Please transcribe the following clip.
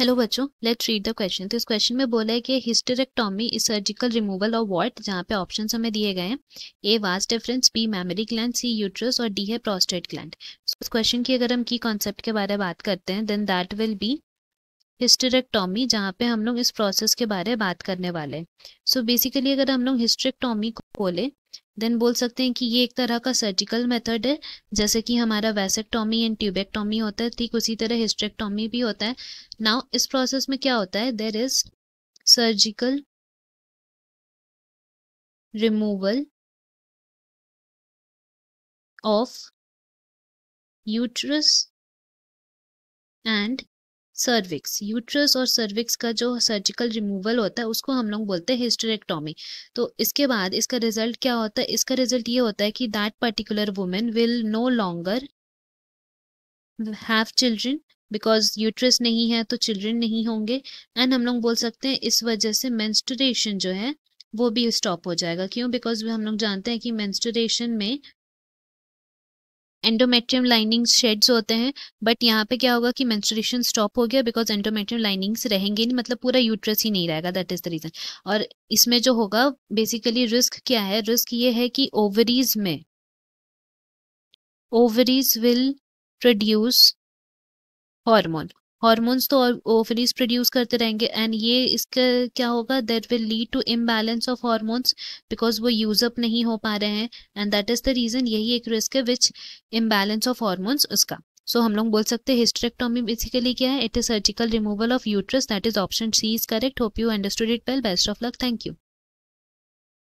hello बच्चों let's read the question तो इस क्वेश्चन में बोला है कि hysterectomy is surgical removal of what जहाँ पे ऑप्शन हमें दिए गए हैं A vas deferens B mammary gland C uterus और डी है प्रोस्टेट ग्लैंड इस क्वेश्चन की अगर हम की कॉन्सेप्ट के बारे में बात करते हैं then that will be hysterectomy जहाँ पे हम लोग इस प्रोसेस के बारे में बात करने वाले हैं सो बेसिकली अगर हम लोग हिस्टेरेक्टोमी को खोले देन बोल सकते हैं कि ये एक तरह का सर्जिकल मेथड है जैसे कि हमारा वैसेक्टॉमी एंड ट्यूबेक्टॉमी होता है ठीक उसी तरह हिस्ट्रेक्टॉमी भी होता है नाउ इस प्रोसेस में क्या होता है there is surgical removal of uterus and cervix uterus और सर्विक्स का जो सर्जिकल रिमूवल होता है उसको हम लोग बोलते हैं हिस्टरेक्टोमी तो इसके बाद इसका रिजल्ट क्या होता है इसका रिजल्ट ये होता है कि that particular women will no longer have children because uterus नहीं है तो चिल्ड्रन नहीं होंगे एंड हम लोग बोल सकते हैं इस वजह से मैंस्टुरेशन जो है वो भी स्टॉप हो जाएगा क्यों बिकॉज हम लोग जानते हैं कि मैंस्टुरेशन में एंडोमेट्रियम लाइनिंग शेड्स होते हैं बट यहाँ पे क्या होगा कि मेंस्ट्रुएशन स्टॉप हो गया बिकॉज एंडोमेट्रियम लाइनिंग्स रहेंगे नहीं मतलब पूरा यूट्रस ही नहीं रहेगा दैट इज द रीजन और इसमें जो होगा बेसिकली रिस्क क्या है रिस्क ये है कि ओवरीज में ovaries will produce hormone hormones तो ओवरीज प्रोड्यूस करते रहेंगे एंड ये इसका क्या होगा that will lead to imbalance of hormones because वो यूज अप नहीं हो पा रहे हैं and that is the reason यही एक रिस्क है विच इम्बैलेंस ऑफ हॉर्मोन्स उसका सो so, हम लोग बोल सकते हैं हिस्ट्रेक्टोमी बेसिकली क्या है it is surgical removal of uterus that is option C is correct hope you understood it well best of luck thank you